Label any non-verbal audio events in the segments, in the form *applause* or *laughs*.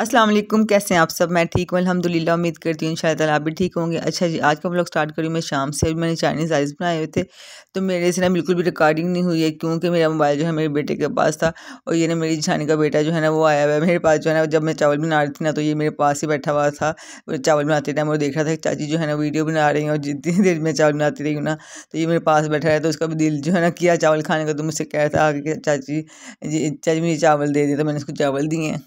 अस्सलाम वालेकुम कैसे हैं आप सब मैं ठीक हूँ अल्हम्दुलिल्लाह उम्मीद करती हूँ इन ताला आप भी ठीक होंगे अच्छा जी आज का ब्लॉग स्टार्ट करूँ मैं शाम से मैंने चाइनीज़ आइस बनाए हुए थे तो मेरे से ना बिल्कुल भी रिकॉर्डिंग नहीं हुई है क्योंकि मेरा मोबाइल जो है मेरे बेटे के पास था और ये ना मेरी जानी का बेटा जो है ना वो आया हुआ है मेरे पास जो है ना जब मैं चावल बना रही थी ना तो ये मेरे पास ही बैठा हुआ था चावल बनाते टाइम और देख रहा था कि चाची जो है ना वीडियो बना रही हूँ और जितनी देर मैं चावल बनाती रही हूँ ना तो ये मेरे पास बैठा रहा तो उसका भी दिल जो है ना किया चावल खाने का तो मुझसे कह रहा था कि चाची जी चाची मुझे चावल दे दिए तो मैंने उसको चावल दिए हैं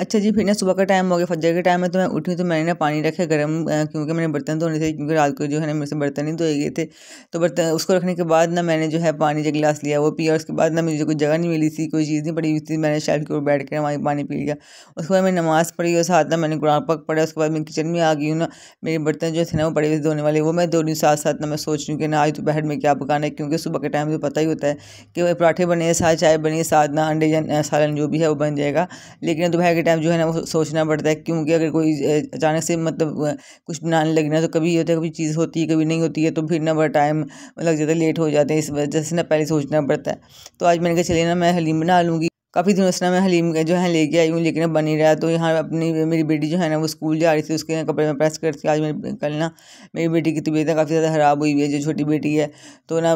अच्छा जी फिर ना सुबह का टाइम हो गया फजर के टाइम में तो मैं उठी तो मैंने ना पानी रखे गर्म क्योंकि मैंने बर्तन धोने थे क्योंकि रात को जो है ना मेरे से बर्तन ही धोए गए थे तो बर्तन उसको रखने के बाद ना मैंने जो है पानी का गिलास लिया वो पिया उसके बाद ना मुझे कोई जगह नहीं मिली थी कोई चीज़ नहीं पड़ी हुई थी मैंने शेल्फ के ऊपर बैठ कर वहाँ पानी पी लिया उसके बाद मैंने नमाज़ पढ़ी और साथ ना मैंने कुरान पक पड़ा उसके बाद मैं किचन में आ गई हूँ ना मेरे बर्तन जो थे ना वो पड़े हुए धोने वाले वो मैं धो रही हूँ साथ साथ ना मैं सोच रही हूँ कि ना आज दोपहर में क्या पकाना है क्योंकि सुबह के टाइम तो पता ही होता है कि पराठे बने साथ चाय बने साथ ना अंडे या सालन जो भी है वो बन जाएगा लेकिन दोपहर के टाइम जो है ना वो सोचना पड़ता है क्योंकि अगर कोई अचानक से मतलब कुछ बनाने लगना तो कभी होता है कभी चीज़ होती है कभी नहीं होती है तो फिर ना बड़ा टाइम लग जाता है लेट हो जाते हैं इस वजह से ना पहले सोचना पड़ता है तो आज मैंने कहा चलिए ना मैं हलीम बना लूँगी काफ़ी दिनों से ना मैं हलीम जो है लेके आई हूँ लेकिन अब बनी रहा तो यहाँ अपनी मेरी बेटी जो है ना वो स्कूल जा रही थी उसके कपड़े में प्रेस करती थी आज मेरी कल ना मेरी बेटी की तबीयत काफ़ी ज़्यादा ख़राब हुई हुई है जो छोटी बेटी है तो ना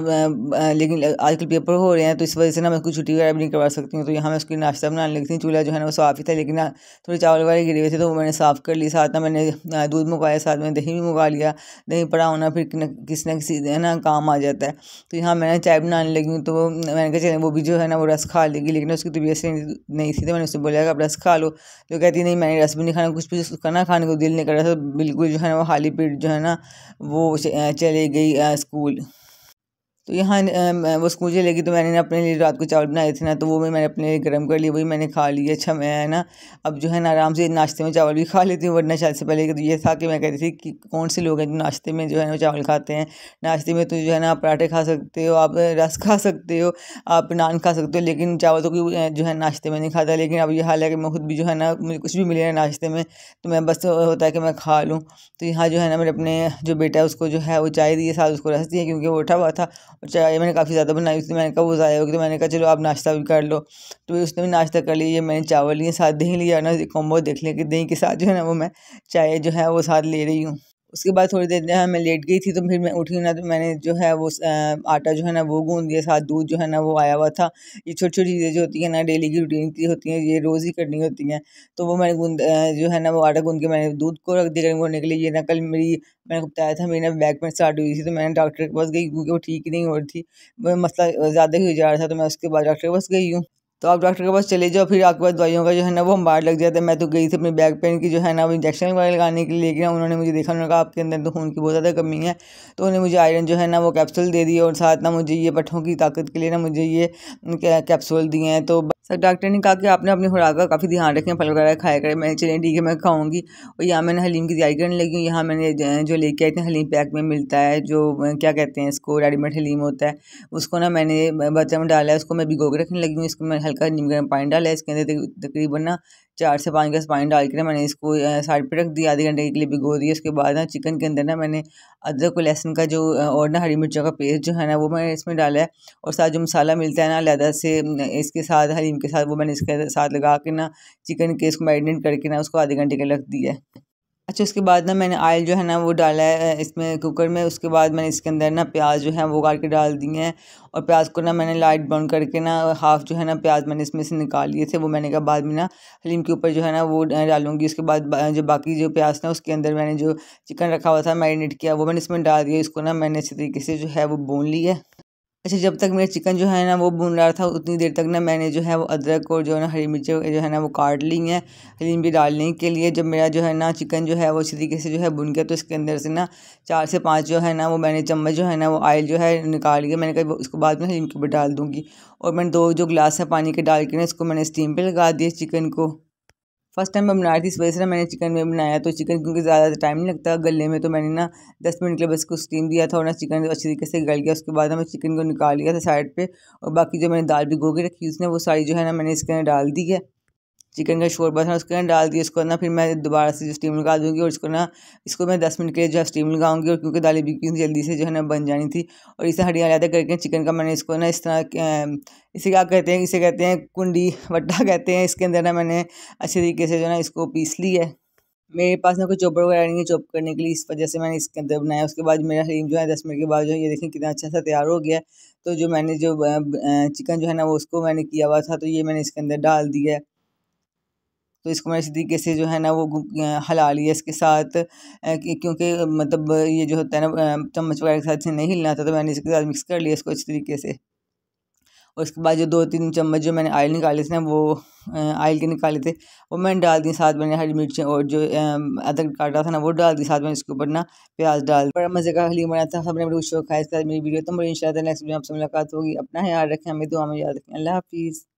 लेकिन आजकल पेपर हो रहे हैं तो इस वजह से ना मैं उसकी छुट्टी वगैरह भी नहीं करवा सकती हूँ तो यहाँ मैं उसकी नाश्ता बनाने लगी थी चूल्हा जो है ना वो साफ़ ही था लेकिन ना थोड़े चावल वगैरह गिरे हुए थे तो वो मैंने साफ़ कर ली साथ ना मैंने दूध मंगवाया साथ में दही भी मंगा लिया दही पड़ा होना फिर किसी ना किसी है ना काम आ जाता है तो यहाँ मैंने चाय बनाने लगी हूँ तो मैंने कहा चले वो भी जो है ना वो रस खा लेगी लेकिन उसकी तबीयत टेस्ट नहीं थी तो मैंने उससे बोला कि आप रस खा लो तो कहती नहीं मैंने रस भी नहीं खाना कुछ भी उसका तो ना खाने को दिल नहीं कर रहा था तो बिल्कुल जो है ना वो खाली पेट जो है ना वो चली गई स्कूल तो यहाँ वो मुझे लगी तो मैंने ना अपने लिए रात को चावल बनाए थे ना तो वो भी मैंने अपने लिए गर्म कर लिए वही मैंने खा लिया अच्छा मैं है ना अब जो है ना आराम से नाश्ते में चावल भी खा लेती हूँ वरना शायद से पहले तो ये था कि मैं कहती थी कि कौन से लोग हैं जो नाश्ते में जो है ना चावल खाते हैं नाश्ते में तो जो है ना पराठे खा सकते हो आप रस खा सकते हो आप नान खा सकते हो लेकिन चावल तो जो है नाश्ते में नहीं खाता लेकिन अब ये हाल है कि मैं खुद भी जो है ना मुझे कुछ भी मिले नाश्ते में तो मैं बस होता है कि मैं खा लूँ तो यहाँ जो है ना मेरे अपने जो बेटा है उसको जो है वो चाय दिए साथ उसको रस दिया क्योंकि वो उठा हुआ था और अच्छा, चाय मैंने काफ़ी ज़्यादा बनाई उसने मैंने कहा वो ज़ाया होगी तो मैंने कहा चलो आप नाश्ता भी कर लो तो उसने भी नाश्ता कर लिया मैंने चावल लिए साथ दही लिया ना कॉम्बो देख लें कि दही के साथ जो है ना वो मैं चाय जो है वो साथ ले रही हूँ उसके बाद थोड़ी देर जहाँ मैं लेट गई थी तो फिर मैं उठी ना तो मैंने जो है वो आटा जो है ना वो गूँध दिया साथ दूध जो है ना वो आया हुआ था ये छोटी छोटी चीज़ें जो होती हैं ना डेली की रूटीन की होती हैं ये रोज़ ही करनी होती हैं तो वो मैंने गूंद जो है ना वो आटा गूँध के मैंने दूध को रख दिया गर्म के लिए ये ना कल मेरी मैंने बताया था मेरी ना बैक में स्टार्ट हुई थी तो मैंने डॉक्टर के पास गई क्योंकि वो ठीक ही नहीं हो रही थी मसला ज़्यादा ही हो जा रहा था तो मैं उसके बाद डॉक्टर के पास गई हूँ तो आप डॉक्टर के पास चले जाओ फिर आपके पास दवाइयों का जो है ना वो बाहर लग जाते हैं मैं तो गई थी अपनी बैक पेन की जो है ना वो इंजेक्शन वगैरह लगाने के लिए लेकिन हाँ, उन्होंने मुझे देखा उन्होंने कहा आपके अंदर तो खून की बहुत ज़्यादा कमी है तो उन्होंने मुझे आयरन जो है ना वो कैप्सूल दे दिए और साथ ना मुझे ये पठों की ताकत के लिए ना मुझे ये कैप्सूल दिए हैं तो सर डॉक्टर ने कहा कि आपने अपनी खुराक का काफ़ी ध्यान रखें फल वगैरह खाया करें मैं चलिए ठीक है मैं खाऊंगी और यहाँ मैंने हलीम की तैयारी करने लगी हूँ यहाँ मैंने जो लेके आए थे हलीम पैक में मिलता है जो क्या कहते हैं इसको रेडीमेड हलीम होता है उसको ना मैंने बर्तन में डाला है उसको मैं भिगो के रखने लगी हूँ इसको मैं हल्का नीम गर्म पानी डाला है इसके अंदर तकरीबन ना चार से पाँच गज पानी डाल के ना मैंने इसको साइड पर रख दिया आधे घंटे के लिए भिगो दिया उसके बाद ना चिकन के अंदर ना मैंने अदरक लहसुन का जो और ना हरी मिर्चों का पेस्ट जो है ना वो मैंने इसमें डाला है और साथ जो मसाला मिलता है ना लदा से इसके साथ हरीम के साथ वो मैंने इसके साथ लगा के ना चिकन के इसको मैरिनेट करके ना उसको आधे घंटे के रख दिया है अच्छा उसके बाद ना मैंने आयल जो है ना वो डाला है इसमें कुकर में उसके बाद मैंने इसके अंदर ना प्याज जो है वो काट के डाल दिए हैं और प्याज को ना मैंने लाइट ब्राउन करके ना हाफ़ जो है ना प्याज मैंने इसमें से निकाल लिए थे वो मैंने कहा बाद में ना हलीम के ऊपर जो है ना वो डालूंगी उसके बाद जो बाकी जो प्याज था उसके अंदर मैंने जो चिकन रखा हुआ था मैरिनेट किया वो मैंने इसमें डाल दिया इसको ना मैंने अच्छे तरीके से जो है वो बोन लिया है अच्छा जब तक मेरा चिकन जो है ना वो बुन रहा था उतनी देर तक ना मैंने जो है वो अदरक और जो है ना हरी मिर्च जो है ना वो काट ली है हरी मिर्च डालने के लिए जब मेरा जो है ना चिकन जो है वो अच्छी तरीके से जो है बुन गया तो इसके अंदर से ना चार से पाँच जो है ना वो मैंने चम्मच जो है ना वो ऑयल जो है निकाल लिया मैंने कहा उसको बाद में हरी मिर्च डाल दूँगी और मैंने दो जो गिलास है पानी के डाल के ना इसको मैंने स्टीम पर लगा दिया चिकन को फर्स्ट टाइम मैं बना रही थी इस वजह से मैंने चिकन में बनाया तो चिकन क्योंकि ज़्यादा टाइम नहीं लगता गलने में तो मैंने ना दस मिनट के लिए बस को स्टीम दिया था और ना चिकन अच्छी तरीके से गल गया उसके बाद मैं चिकन को निकाल लिया था साइड पर और बाकी जो मैंने दाल भिगो के रखी उसने वो सारी जो है ना मैंने इसके अंदर डाल दी है चिकन का शोरबा था उसके अंदर डाल दिया इसको ना फिर मैं दोबारा से जो स्टीम लगा दूँगी और इसको ना इसको मैं दस मिनट के लिए जो है स्टीम लगाऊंगी और क्योंकि दाली बिकी जल्दी से जो है ना बन जानी थी और इसे हरिया ज़्यादा करके चिकन का मैंने इसको ना इस तरह इसे क्या कहते हैं इसे कहते हैं कुंडी वट्टा *laughs* कहते हैं इसके अंदर ना मैंने अच्छे तरीके से जो है ना इसको पीस ली है मेरे पास ना कोई चॉपर वगैरह नहीं है चॉप करने के लिए इस वजह से मैंने इसके अंदर बनाया उसके बाद मेरा हरीम जो है दस मिनट के बाद जो है ये देखें कितना अच्छा सा तैयार हो गया तो जो मैंने जो चिकन जो है ना वो उसको मैंने किया हुआ था तो ये मैंने इसके अंदर डाल दिया है तो इसको मैं इसी तरीके से जो है ना वो हला लिया इसके साथ क्योंकि मतलब ये जो होता है ना चम्मच वगैरह के साथ नहीं हिलना था तो मैंने इसके साथ मिक्स कर लिया इसको अच्छी तरीके से और उसके बाद जो दो तीन चम्मच जो मैंने ऑयल निकाले थे ना वो आयल के निकाले थे वो मैंने डाल दी साथ मैंने हरी मिर्चें और जो अदरक काटा था ना वो डाल दी साथ मैंने इसके ऊपर ना प्याज डाल बड़ा मज़े का हली बना था सबने बड़े खुश खाया इसके साथ मेरी वीडियो तो बड़ी इंशाल्लाह नेक्स्ट वीडियो आपसे मुलाकात होगी अपना ख्याल रखें हमें दुआ में याद रखें अल्लाह हाफिज़